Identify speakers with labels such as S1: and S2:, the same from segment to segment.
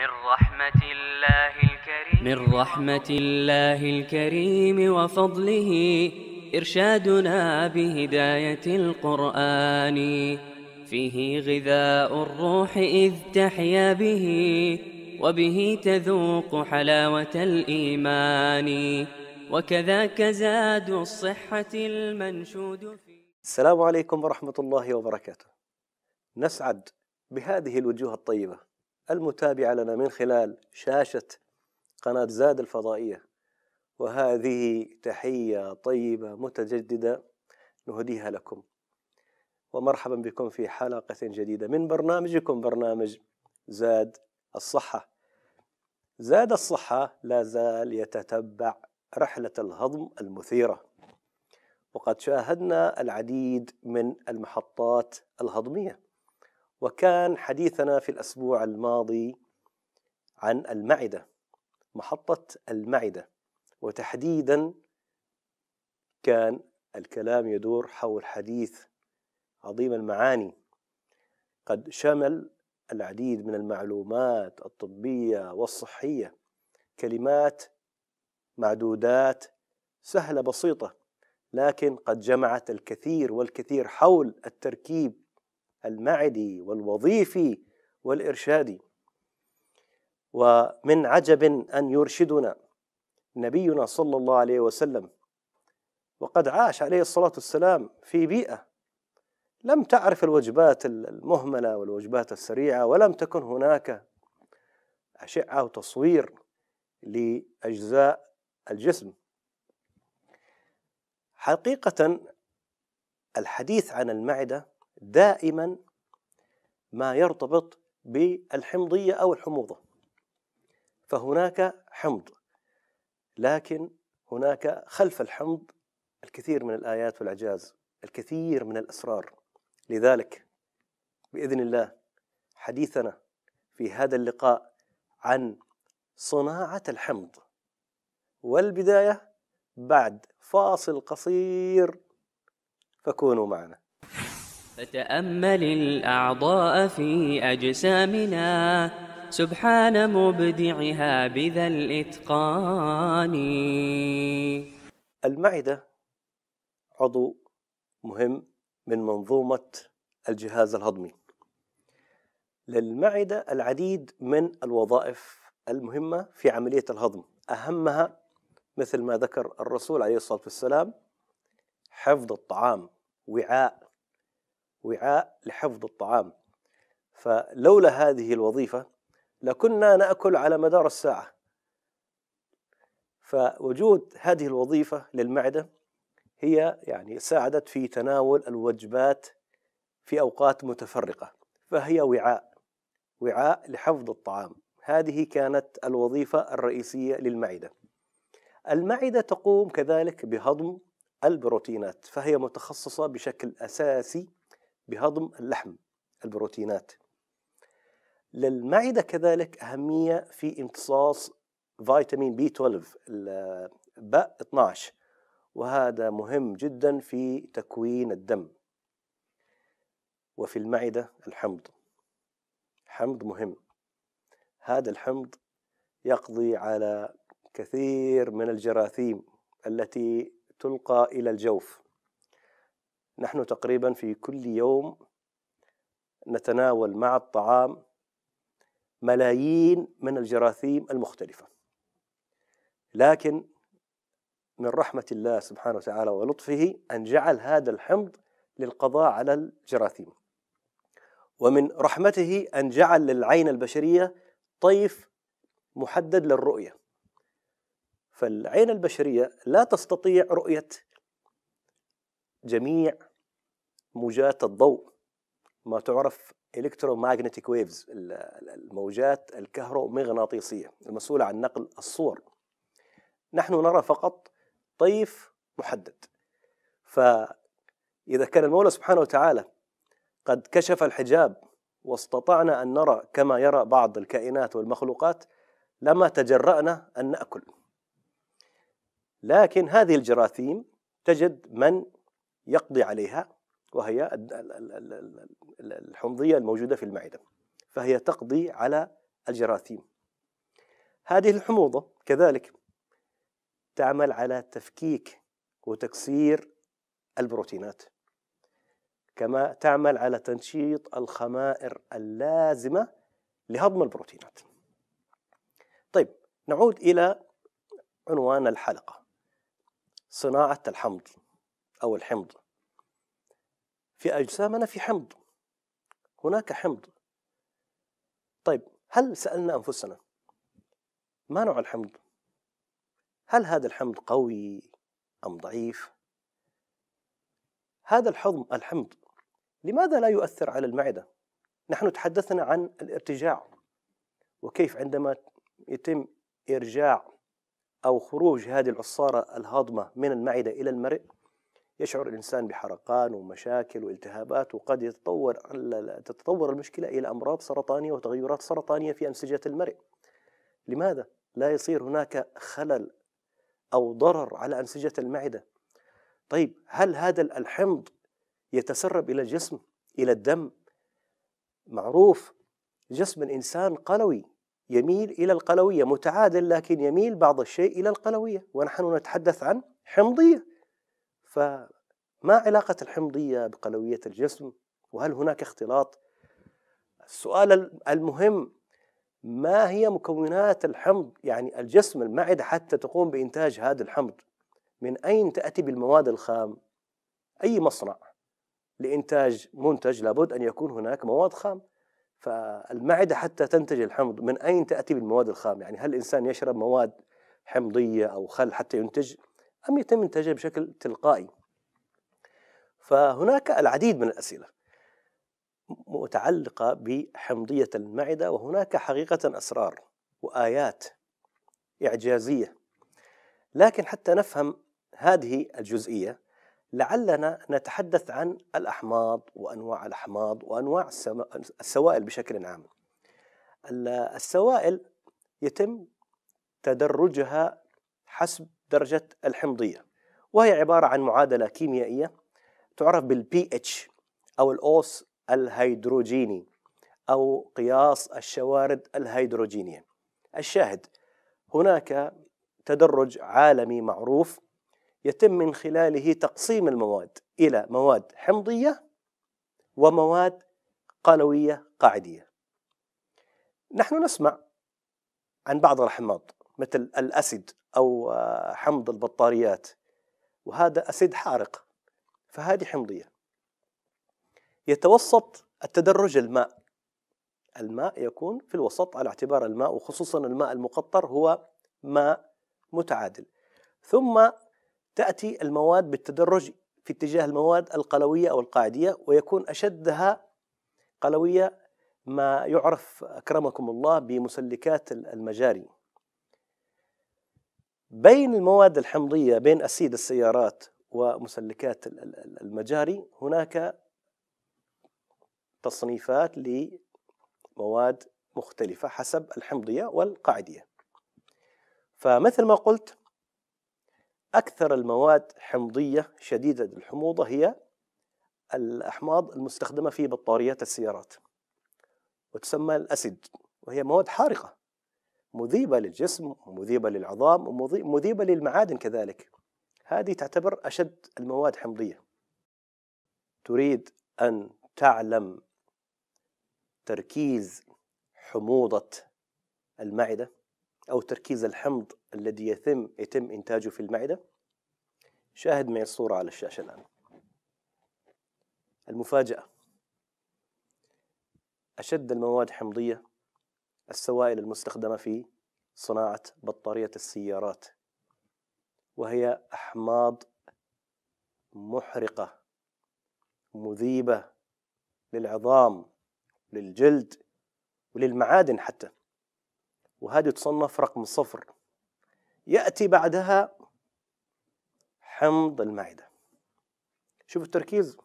S1: من رحمة الله الكريم من رحمة الله الكريم وفضله إرشادنا بهداية القرآن فيه غذاء الروح إذ تحيا به وبه تذوق حلاوة الإيمان وكذاك زاد الصحة المنشود في
S2: السلام عليكم ورحمة الله وبركاته نسعد بهذه الوجوه الطيبة المتابعة لنا من خلال شاشة قناة زاد الفضائية وهذه تحية طيبة متجددة نهديها لكم ومرحبا بكم في حلقة جديدة من برنامجكم برنامج زاد الصحة زاد الصحة لا زال يتتبع رحلة الهضم المثيرة وقد شاهدنا العديد من المحطات الهضميه وكان حديثنا في الاسبوع الماضي عن المعده محطه المعده وتحديدا كان الكلام يدور حول حديث عظيم المعاني قد شمل العديد من المعلومات الطبيه والصحيه كلمات معدودات سهله بسيطه لكن قد جمعت الكثير والكثير حول التركيب المعدي والوظيفي والإرشادي ومن عجب أن يرشدنا نبينا صلى الله عليه وسلم وقد عاش عليه الصلاة والسلام في بيئة لم تعرف الوجبات المهملة والوجبات السريعة ولم تكن هناك أشعة وتصوير لأجزاء الجسم حقيقة الحديث عن المعدة دائما ما يرتبط بالحمضية أو الحموضة فهناك حمض لكن هناك خلف الحمض الكثير من الآيات والعجاز الكثير من الأسرار لذلك بإذن الله حديثنا في هذا اللقاء عن صناعة الحمض والبداية بعد فاصل قصير فكونوا معنا
S1: فتأمل الأعضاء في أجسامنا سبحان مبدعها بذا الإتقان
S2: المعدة عضو مهم من منظومة الجهاز الهضمي للمعدة العديد من الوظائف المهمة في عملية الهضم أهمها مثل ما ذكر الرسول عليه الصلاة والسلام حفظ الطعام وعاء وعاء لحفظ الطعام فلولا هذه الوظيفة لكنا نأكل على مدار الساعة فوجود هذه الوظيفة للمعدة هي يعني ساعدت في تناول الوجبات في أوقات متفرقة فهي وعاء وعاء لحفظ الطعام هذه كانت الوظيفة الرئيسية للمعدة المعدة تقوم كذلك بهضم البروتينات فهي متخصصة بشكل أساسي بهضم اللحم البروتينات للمعدة كذلك أهمية في امتصاص فيتامين بي 12 ب 12 وهذا مهم جدا في تكوين الدم وفي المعدة الحمض حمض مهم هذا الحمض يقضي على كثير من الجراثيم التي تلقى إلى الجوف نحن تقريبا في كل يوم نتناول مع الطعام ملايين من الجراثيم المختلفه لكن من رحمه الله سبحانه وتعالى ولطفه ان جعل هذا الحمض للقضاء على الجراثيم ومن رحمته ان جعل للعين البشريه طيف محدد للرؤيه فالعين البشريه لا تستطيع رؤيه جميع موجات الضوء ما تعرف electromagnetic waves الموجات الكهرومغناطيسية المسؤولة عن نقل الصور نحن نرى فقط طيف محدد فإذا كان المولى سبحانه وتعالى قد كشف الحجاب واستطعنا أن نرى كما يرى بعض الكائنات والمخلوقات لما تجرأنا أن نأكل لكن هذه الجراثيم تجد من يقضي عليها وهي الحمضية الموجودة في المعدة فهي تقضي على الجراثيم هذه الحموضة كذلك تعمل على تفكيك وتكسير البروتينات كما تعمل على تنشيط الخمائر اللازمة لهضم البروتينات طيب نعود إلى عنوان الحلقة صناعة الحمض أو الحمض في أجسامنا في حمض هناك حمض طيب هل سألنا أنفسنا ما نوع الحمض هل هذا الحمض قوي أم ضعيف هذا الحضم الحمض لماذا لا يؤثر على المعدة نحن تحدثنا عن الارتجاع وكيف عندما يتم إرجاع أو خروج هذه العصارة الهاضمة من المعدة إلى المرء يشعر الإنسان بحرقان ومشاكل والتهابات وقد يتطور تتطور المشكلة إلى أمراض سرطانية وتغيرات سرطانية في أنسجة المرء لماذا لا يصير هناك خلل أو ضرر على أنسجة المعدة طيب هل هذا الحمض يتسرب إلى الجسم إلى الدم معروف جسم الإنسان قلوي يميل إلى القلوية متعادل لكن يميل بعض الشيء إلى القلوية ونحن نتحدث عن حمضية فما علاقة الحمضية بقلوية الجسم وهل هناك اختلاط السؤال المهم ما هي مكونات الحمض يعني الجسم المعدة حتى تقوم بإنتاج هذا الحمض من أين تأتي بالمواد الخام أي مصنع لإنتاج منتج لابد أن يكون هناك مواد خام فالمعدة حتى تنتج الحمض من أين تأتي بالمواد الخام يعني هل الإنسان يشرب مواد حمضية أو خل حتى ينتج أم يتم إنتاجها بشكل تلقائي فهناك العديد من الأسئلة متعلقة بحمضية المعدة وهناك حقيقة أسرار وآيات إعجازية لكن حتى نفهم هذه الجزئية لعلنا نتحدث عن الأحماض وأنواع الأحماض وأنواع السوائل بشكل عام السوائل يتم تدرجها حسب درجة الحمضية وهي عبارة عن معادلة كيميائية تعرف بالـ pH أو الأوس الهيدروجيني أو قياس الشوارد الهيدروجينية الشاهد هناك تدرج عالمي معروف يتم من خلاله تقسيم المواد إلى مواد حمضية ومواد قلوية قاعدية نحن نسمع عن بعض الأحماض مثل الأسد أو آه، حمض البطاريات وهذا أسد حارق فهذه حمضية يتوسط التدرج الماء الماء يكون في الوسط على اعتبار الماء وخصوصا الماء المقطر هو ماء متعادل ثم تأتي المواد بالتدرج في اتجاه المواد القلوية أو القاعدية ويكون أشدها قلوية ما يعرف أكرمكم الله بمسلكات المجاري بين المواد الحمضية بين أسيد السيارات ومسلكات المجاري هناك تصنيفات لمواد مختلفة حسب الحمضية والقاعدية فمثل ما قلت أكثر المواد حمضية شديدة الحموضة هي الأحماض المستخدمة في بطاريات السيارات وتسمى الأسيد وهي مواد حارقة مذيبة للجسم ومذيبة للعظام ومذيبة للمعادن كذلك هذه تعتبر أشد المواد حمضية تريد أن تعلم تركيز حموضة المعدة أو تركيز الحمض الذي يتم يتم إنتاجه في المعدة شاهد معي الصورة على الشاشة الآن المفاجأة أشد المواد حمضية السوائل المستخدمة في صناعة بطارية السيارات وهي أحماض محرقة مذيبة للعظام للجلد وللمعادن حتى وهذه تصنف رقم صفر يأتي بعدها حمض المعدة شوف التركيز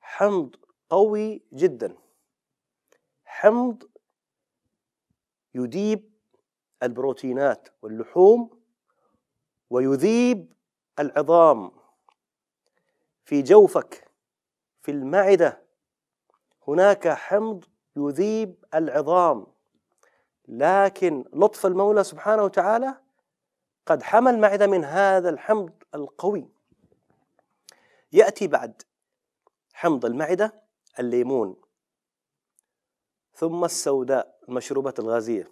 S2: حمض قوي جدا حمض يذيب البروتينات واللحوم ويذيب العظام في جوفك في المعده هناك حمض يذيب العظام لكن لطف المولى سبحانه وتعالى قد حمى المعده من هذا الحمض القوي ياتي بعد حمض المعده الليمون ثم السوداء المشروبات الغازية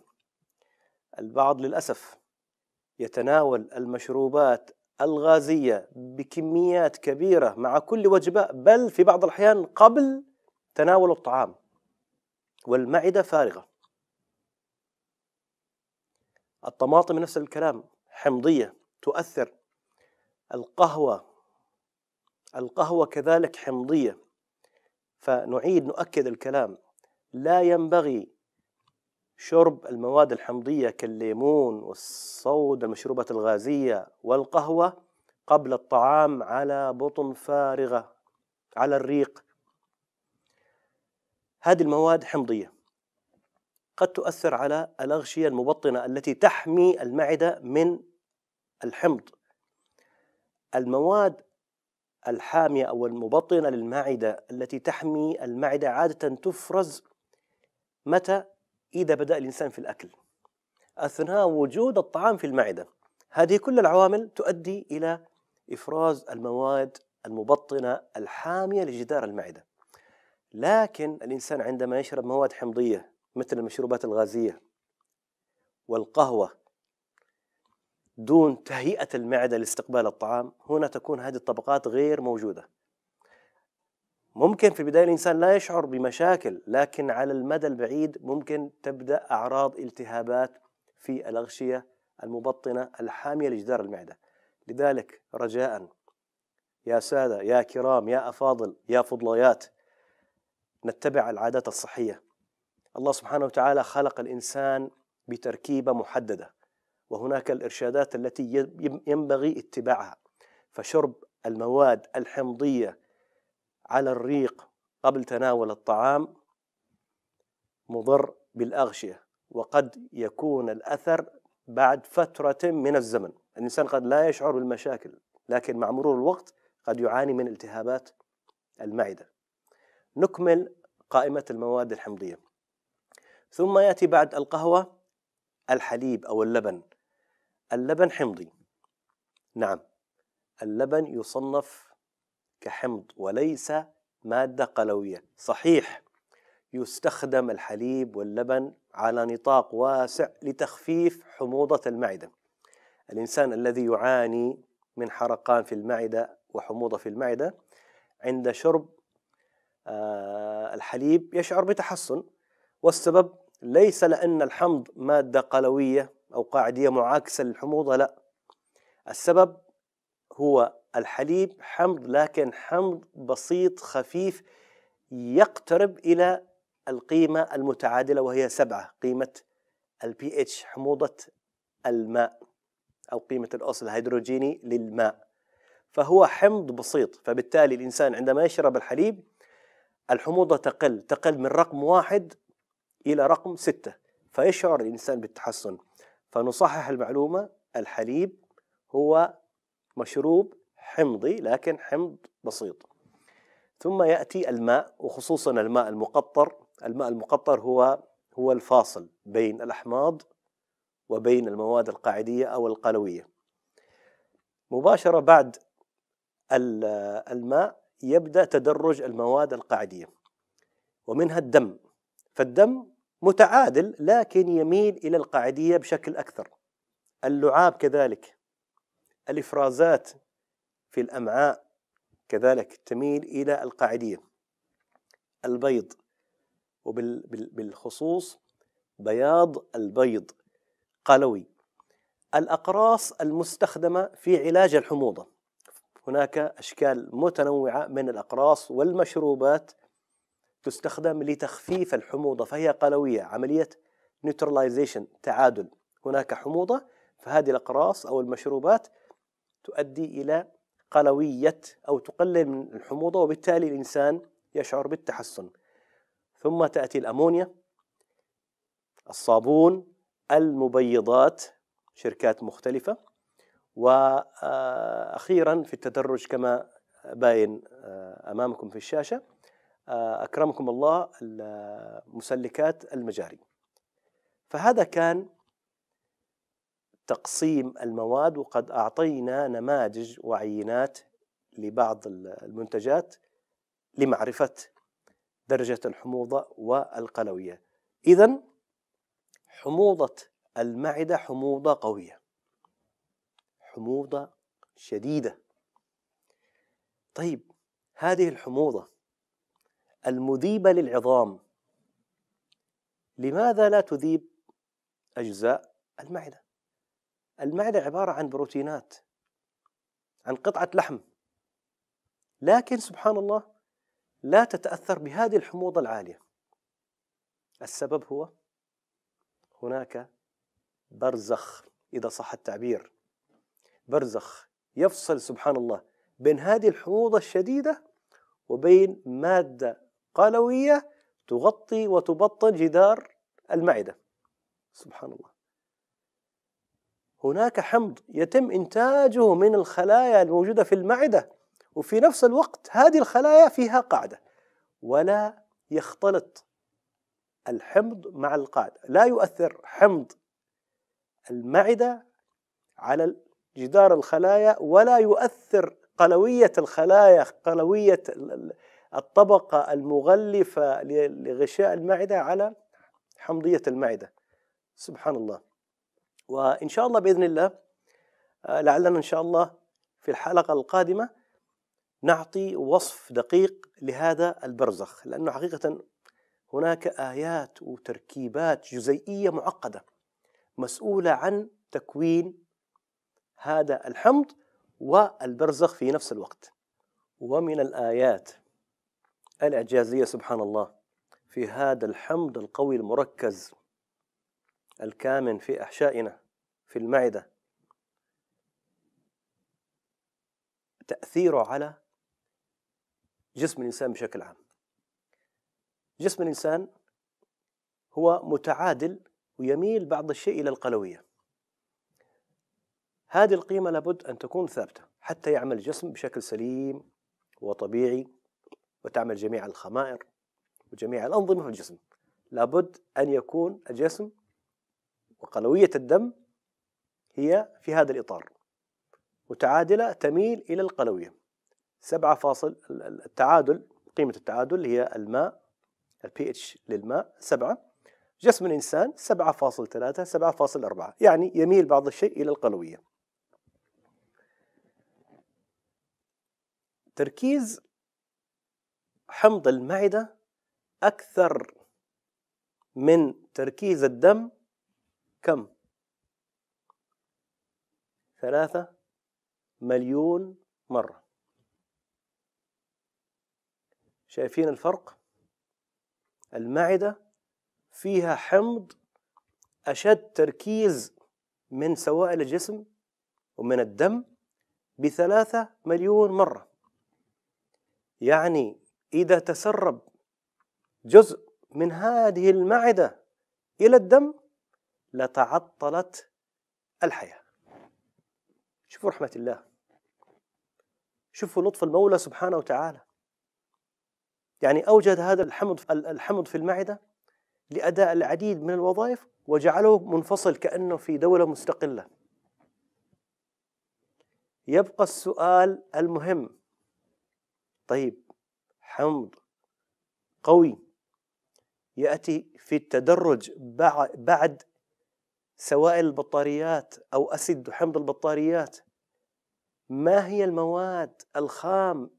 S2: البعض للأسف يتناول المشروبات الغازية بكميات كبيرة مع كل وجبة بل في بعض الأحيان قبل تناول الطعام والمعدة فارغة الطماطم نفس الكلام حمضية تؤثر القهوة القهوة كذلك حمضية فنعيد نؤكد الكلام لا ينبغي شرب المواد الحمضية كالليمون والصودا المشروبات الغازية والقهوة قبل الطعام على بطن فارغة على الريق هذه المواد حمضية قد تؤثر على الأغشية المبطنة التي تحمي المعدة من الحمض المواد الحامية أو المبطنة للمعدة التي تحمي المعدة عادة تفرز متى إذا بدأ الإنسان في الأكل أثناء وجود الطعام في المعدة هذه كل العوامل تؤدي إلى إفراز المواد المبطنة الحامية لجدار المعدة لكن الإنسان عندما يشرب مواد حمضية مثل المشروبات الغازية والقهوة دون تهيئة المعدة لاستقبال الطعام هنا تكون هذه الطبقات غير موجودة ممكن في البدايه الإنسان لا يشعر بمشاكل لكن على المدى البعيد ممكن تبدأ أعراض التهابات في الأغشية المبطنة الحامية لجدار المعدة لذلك رجاء يا سادة يا كرام يا أفاضل يا فضليات نتبع العادات الصحية الله سبحانه وتعالى خلق الإنسان بتركيبة محددة وهناك الإرشادات التي ينبغي اتباعها فشرب المواد الحمضية على الريق قبل تناول الطعام مضر بالأغشية وقد يكون الأثر بعد فترة من الزمن الإنسان قد لا يشعر بالمشاكل لكن مع مرور الوقت قد يعاني من التهابات المعدة نكمل قائمة المواد الحمضية ثم يأتي بعد القهوة الحليب أو اللبن اللبن حمضي نعم اللبن يصنف كحمض وليس مادة قلوية صحيح يستخدم الحليب واللبن على نطاق واسع لتخفيف حموضة المعدة الإنسان الذي يعاني من حرقان في المعدة وحموضة في المعدة عند شرب آه، الحليب يشعر بتحسن والسبب ليس لأن الحمض مادة قلوية أو قاعدية معاكسة للحموضة لا السبب هو الحليب حمض لكن حمض بسيط خفيف يقترب إلى القيمة المتعادلة وهي سبعة قيمة البي اتش حموضة الماء أو قيمة الأصل الهيدروجيني للماء فهو حمض بسيط فبالتالي الإنسان عندما يشرب الحليب الحموضة تقل تقل من رقم واحد إلى رقم ستة فيشعر الإنسان بالتحسن فنصحح المعلومة الحليب هو مشروب حمضي لكن حمض بسيط ثم يأتي الماء وخصوصا الماء المقطر الماء المقطر هو هو الفاصل بين الأحماض وبين المواد القاعدية أو القلوية مباشرة بعد الماء يبدأ تدرج المواد القاعدية ومنها الدم فالدم متعادل لكن يميل إلى القاعدية بشكل أكثر اللعاب كذلك الإفرازات في الأمعاء كذلك تميل إلى القاعدية البيض وبالخصوص بياض البيض قلوي الأقراص المستخدمة في علاج الحموضة هناك أشكال متنوعة من الأقراص والمشروبات تستخدم لتخفيف الحموضة فهي قلوية عملية نيوترلايزيشن تعادل هناك حموضة فهذه الأقراص أو المشروبات تؤدي إلى قلوية أو تقلل من الحموضة وبالتالي الإنسان يشعر بالتحسن ثم تأتي الأمونيا الصابون المبيضات شركات مختلفة وأخيرا آه، في التدرج كما باين آه، أمامكم في الشاشة آه، أكرمكم الله مسلكات المجاري فهذا كان تقسيم المواد وقد أعطينا نماذج وعينات لبعض المنتجات لمعرفة درجة الحموضة والقلوية إذا حموضة المعدة حموضة قوية حموضة شديدة طيب هذه الحموضة المذيبة للعظام لماذا لا تذيب أجزاء المعدة المعدة عبارة عن بروتينات عن قطعة لحم لكن سبحان الله لا تتأثر بهذه الحموضة العالية السبب هو هناك برزخ إذا صح التعبير برزخ يفصل سبحان الله بين هذه الحموضة الشديدة وبين مادة قلوية تغطي وتبطن جدار المعدة سبحان الله هناك حمض يتم إنتاجه من الخلايا الموجودة في المعدة وفي نفس الوقت هذه الخلايا فيها قاعدة ولا يختلط الحمض مع القاعدة لا يؤثر حمض المعدة على جدار الخلايا ولا يؤثر قلوية الخلايا قلوية الطبقة المغلفة لغشاء المعدة على حمضية المعدة سبحان الله وإن شاء الله بإذن الله آه، لعلنا إن شاء الله في الحلقة القادمة نعطي وصف دقيق لهذا البرزخ لأنه حقيقة هناك آيات وتركيبات جزيئية معقدة مسؤولة عن تكوين هذا الحمض والبرزخ في نفس الوقت ومن الآيات الإعجازية سبحان الله في هذا الحمض القوي المركز الكامن في أحشائنا في المعدة تأثيره على جسم الإنسان بشكل عام جسم الإنسان هو متعادل ويميل بعض الشيء إلى القلوية هذه القيمة لابد أن تكون ثابتة حتى يعمل الجسم بشكل سليم وطبيعي وتعمل جميع الخمائر وجميع الأنظمة في الجسم لابد أن يكون الجسم وقلوية الدم هي في هذا الإطار متعادلة تميل إلى القلوية سبعة فاصل التعادل قيمة التعادل هي الماء الـ pH للماء سبعة جسم الإنسان سبعة فاصل ثلاثة سبعة فاصل أربعة يعني يميل بعض الشيء إلى القلوية تركيز حمض المعدة أكثر من تركيز الدم كم؟ ثلاثة مليون مرة شايفين الفرق المعدة فيها حمض أشد تركيز من سوائل الجسم ومن الدم بثلاثة مليون مرة يعني إذا تسرب جزء من هذه المعدة إلى الدم لتعطلت الحياة شوفوا رحمة الله شوفوا لطف المولى سبحانه وتعالى يعني أوجد هذا الحمض الحمض في المعدة لأداء العديد من الوظائف وجعله منفصل كأنه في دولة مستقلة يبقى السؤال المهم طيب حمض قوي يأتي في التدرج بعد سوائل البطاريات أو أسد وحمض البطاريات ما هي المواد الخام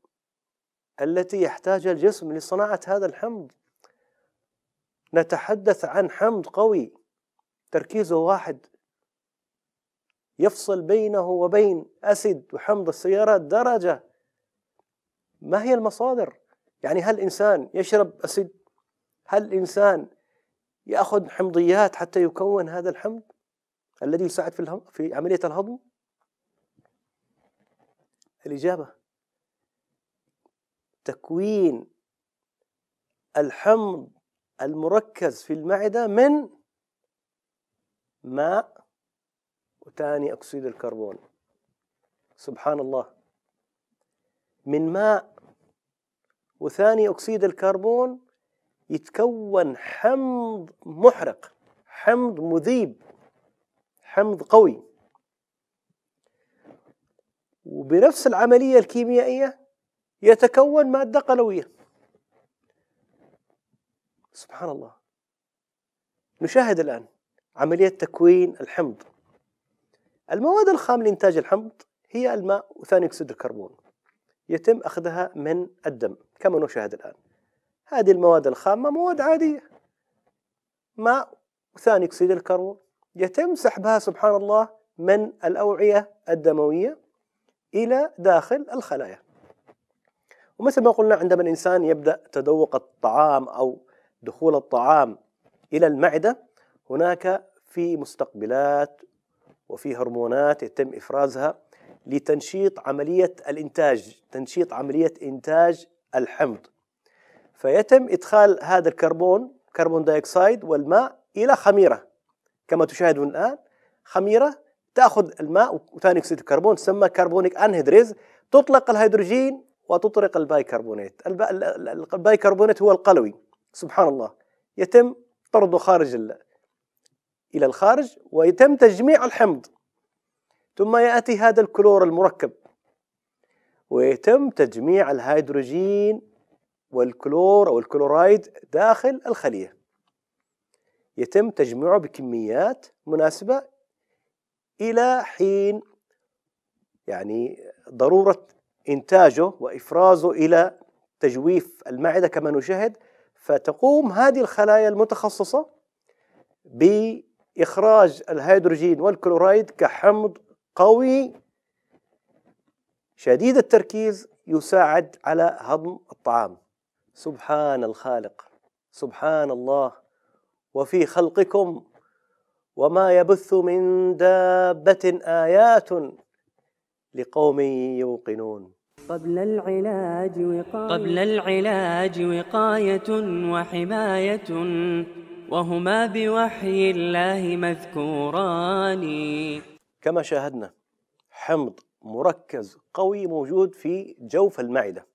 S2: التي يحتاجها الجسم لصناعة هذا الحمض نتحدث عن حمض قوي تركيزه واحد يفصل بينه وبين أسد وحمض السيارات درجة ما هي المصادر؟ يعني هل الإنسان يشرب أسد؟ هل الإنسان يأخذ حمضيات حتى يكون هذا الحمض؟ الذي يساعد في في عملية الهضم الإجابة تكوين الحمض المركز في المعدة من ماء وثاني أكسيد الكربون سبحان الله من ماء وثاني أكسيد الكربون يتكون حمض محرق حمض مذيب حمض قوي وبنفس العملية الكيميائية يتكون مادة قلوية سبحان الله نشاهد الآن عملية تكوين الحمض المواد الخام لإنتاج الحمض هي الماء وثاني أكسيد الكربون يتم أخذها من الدم كما نشاهد الآن هذه المواد الخامة مواد عادية ماء وثاني أكسيد الكربون يتم سحبها سبحان الله من الأوعية الدموية إلى داخل الخلايا ومثل ما قلنا عندما الإنسان يبدأ تذوق الطعام أو دخول الطعام إلى المعدة هناك في مستقبلات وفي هرمونات يتم إفرازها لتنشيط عملية الإنتاج تنشيط عملية إنتاج الحمض فيتم إدخال هذا الكربون كربون دايوكسيد والماء إلى خميرة كما تشاهدون الآن خميرة تأخذ الماء وثاني أكسيد الكربون تسمى كربونيك أنهيدريز تطلق الهيدروجين وتطرق البايكربونات البايكربونات هو القلوي سبحان الله يتم طرده خارج ال... إلى الخارج ويتم تجميع الحمض ثم يأتي هذا الكلور المركب ويتم تجميع الهيدروجين والكلور أو الكلورايد داخل الخلية يتم تجميعه بكميات مناسبة إلى حين يعني ضرورة إنتاجه وإفرازه إلى تجويف المعدة كما نشاهد فتقوم هذه الخلايا المتخصصة بإخراج الهيدروجين والكلورايد كحمض قوي شديد التركيز يساعد على هضم الطعام سبحان الخالق سبحان الله وفي خلقكم وما يبث من دابة آيات لقوم يوقنون قبل العلاج وقاية قبل
S1: العلاج وقاية وحماية وهما بوحي الله مذكوران
S2: كما شاهدنا حمض مركز قوي موجود في جوف المعدة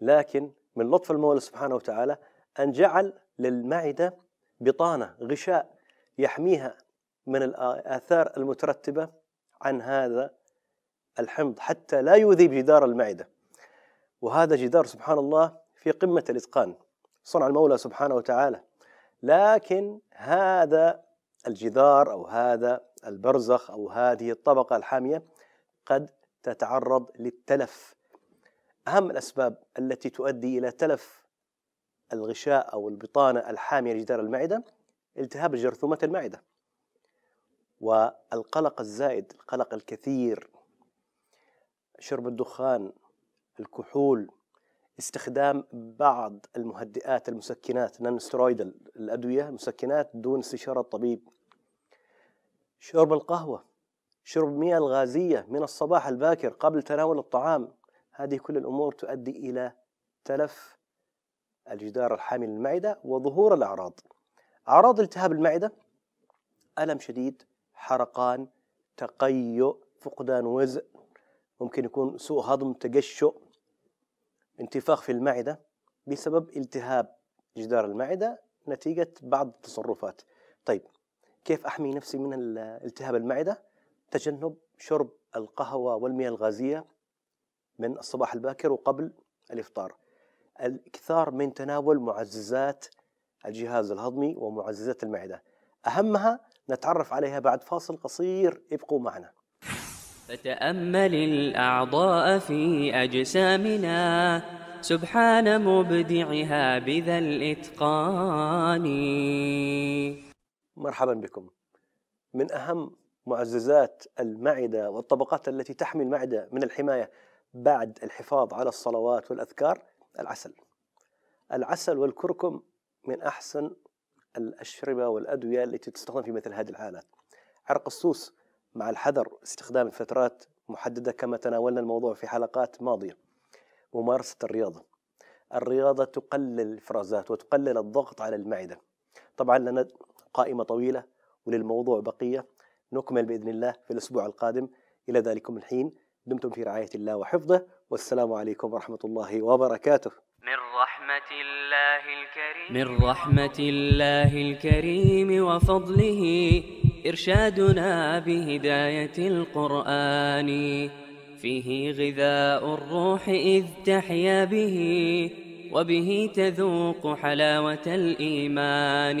S2: لكن من لطف المولى سبحانه وتعالى أن جعل للمعدة بطانه غشاء يحميها من الآثار المترتبة عن هذا الحمض حتى لا يؤذي جدار المعدة وهذا جدار سبحان الله في قمة الإتقان صنع المولى سبحانه وتعالى لكن هذا الجدار أو هذا البرزخ أو هذه الطبقة الحامية قد تتعرض للتلف أهم الأسباب التي تؤدي إلى تلف الغشاء أو البطانة الحامية لجدار المعدة التهاب جرثومة المعدة والقلق الزائد القلق الكثير شرب الدخان الكحول استخدام بعض المهدئات المسكنات نانسترويدال الأدوية المسكنات دون استشارة الطبيب شرب القهوة شرب المياه الغازية من الصباح الباكر قبل تناول الطعام هذه كل الأمور تؤدي إلى تلف الجدار الحامل للمعدة وظهور الأعراض أعراض التهاب المعدة ألم شديد حرقان تقيؤ فقدان وزن ممكن يكون سوء هضم تقشؤ انتفاخ في المعدة بسبب التهاب جدار المعدة نتيجة بعض التصرفات طيب كيف أحمي نفسي من التهاب المعدة تجنب شرب القهوة والمياه الغازية من الصباح الباكر وقبل الإفطار الاكثار من تناول معززات الجهاز الهضمي ومعززات المعده اهمها نتعرف عليها بعد فاصل قصير ابقوا معنا
S1: فتامل الاعضاء في اجسامنا سبحان مبدعها بذا الاتقان
S2: مرحبا بكم من اهم معززات المعده والطبقات التي تحمي المعده من الحمايه بعد الحفاظ على الصلوات والاذكار العسل العسل والكركم من أحسن الأشربة والأدوية التي تستخدم في مثل هذه الحالات عرق الصوص مع الحذر استخدام فترات محددة كما تناولنا الموضوع في حلقات ماضية ممارسة الرياضة الرياضة تقلل الإفرازات وتقلل الضغط على المعدة طبعا لنا قائمة طويلة وللموضوع بقية نكمل بإذن الله في الأسبوع القادم إلى ذلكم الحين دمتم في رعاية الله وحفظه والسلام عليكم ورحمة الله وبركاته
S1: من رحمة
S2: الله الكريم من رحمة
S1: الله الكريم وفضله إرشادنا بهداية القرآن فيه غذاء الروح إذ تحيا به وبه تذوق حلاوة الإيمان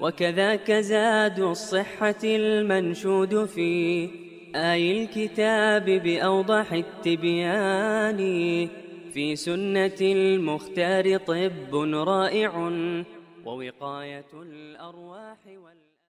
S1: وكذاك زاد الصحة المنشود فيه آي الكتاب بأوضح التبيان في سنة المختار طب رائع ووقاية الأرواح وال